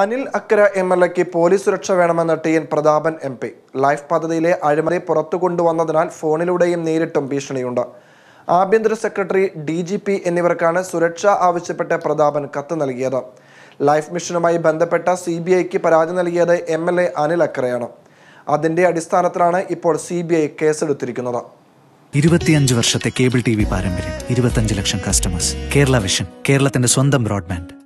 Anil Akkara M L എക്ക് police സുരക്ഷ വേണമെന്ന് T N Prathapan M P life പദ്ധതിയിലെ അഴിമതി പുറത്തു കൊണ്ടുവന്നതിനാൽ ഫോണിലൂടെയും നേരിട്ടും ഭീഷണിയുണ്ട് ആഭ്യന്തര സെക്രട്ടറി ഡി ജി പി എന്നിവർക്കാണ് സുരക്ഷ ആവശ്യപ്പെട്ട് പ്രതാപൻ കത്ത് നൽകിയത് ലൈഫ് മിഷനുമായി ബന്ധപ്പെട്ട സി ബി ഐക്ക് പരാതി നൽകിയത് എം എൽ എ അനിൽ അക്കരയാണ് അതിന്റെ അടിസ്ഥാനത്തിലാണ് ഇപ്പോൾ സി ബി ഐ കേസെടുത്തിരിക്കുന്നത് ഇരുപത്തിയഞ്ച് വർഷത്തെ കേബിൾ ടി വി പാരമ്പര്യം ഇരുപത്തിയഞ്ച് ലക്ഷം കസ്റ്റമേഴ്സ് കേരള വിഷൻ കേരളത്തിന്റെ സ്വന്തം ബ്രോഡ്ബാൻഡ്